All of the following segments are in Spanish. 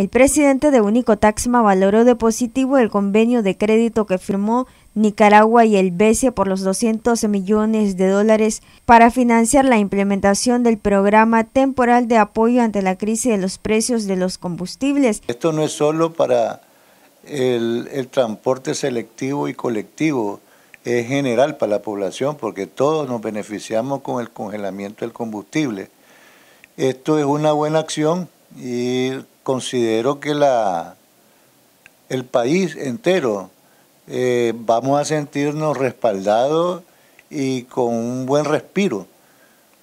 El presidente de Único Taxma valoró de positivo el convenio de crédito que firmó Nicaragua y el BCE por los 200 millones de dólares para financiar la implementación del programa temporal de apoyo ante la crisis de los precios de los combustibles. Esto no es solo para el, el transporte selectivo y colectivo, es general para la población porque todos nos beneficiamos con el congelamiento del combustible. Esto es una buena acción y considero que la, el país entero eh, vamos a sentirnos respaldados y con un buen respiro,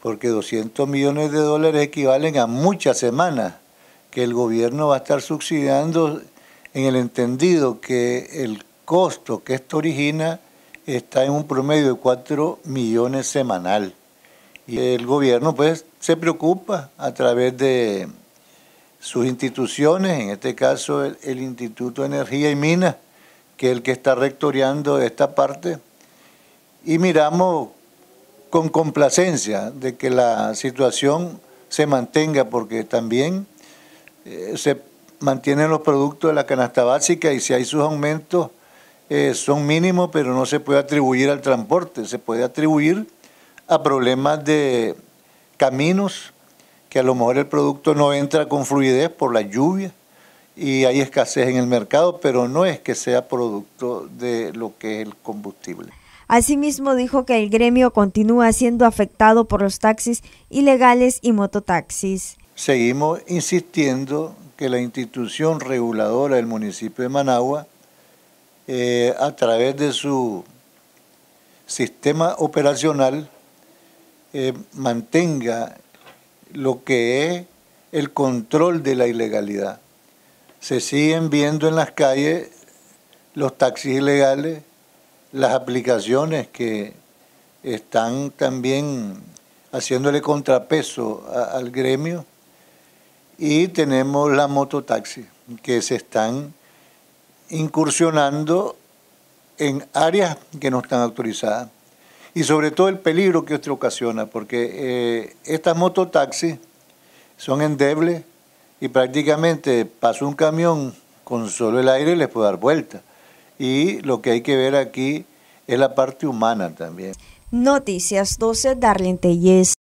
porque 200 millones de dólares equivalen a muchas semanas que el gobierno va a estar subsidiando en el entendido que el costo que esto origina está en un promedio de 4 millones semanal. Y el gobierno pues se preocupa a través de sus instituciones, en este caso el, Instituto de Energía y Minas, que es el que está rectoreando esta parte, y miramos con complacencia de que la situación se mantenga, porque también eh, se mantienen los productos de la canasta básica y si hay sus aumentos eh, son mínimos, pero no se puede atribuir al transporte, se puede atribuir a problemas de caminos, que a lo mejor el producto no entra con fluidez por la lluvia y hay escasez en el mercado, pero no es que sea producto de lo que es el combustible. Asimismo dijo que el gremio continúa siendo afectado por los taxis ilegales y mototaxis. Seguimos insistiendo que la institución reguladora del municipio de Managua, eh, a través de su sistema operacional, eh, mantenga lo que es el control de la ilegalidad. Se siguen viendo en las calles los taxis ilegales, las aplicaciones que están también haciéndole contrapeso al gremio y tenemos la mototaxi que se están incursionando en áreas que no están autorizadas y sobre todo el peligro que esto ocasiona, porque eh, estas mototaxis son endebles y prácticamente pasa un camión con solo el aire y les puede dar vuelta. Y lo que hay que ver aquí es la parte humana también. Noticias 12, Darlene Tellez.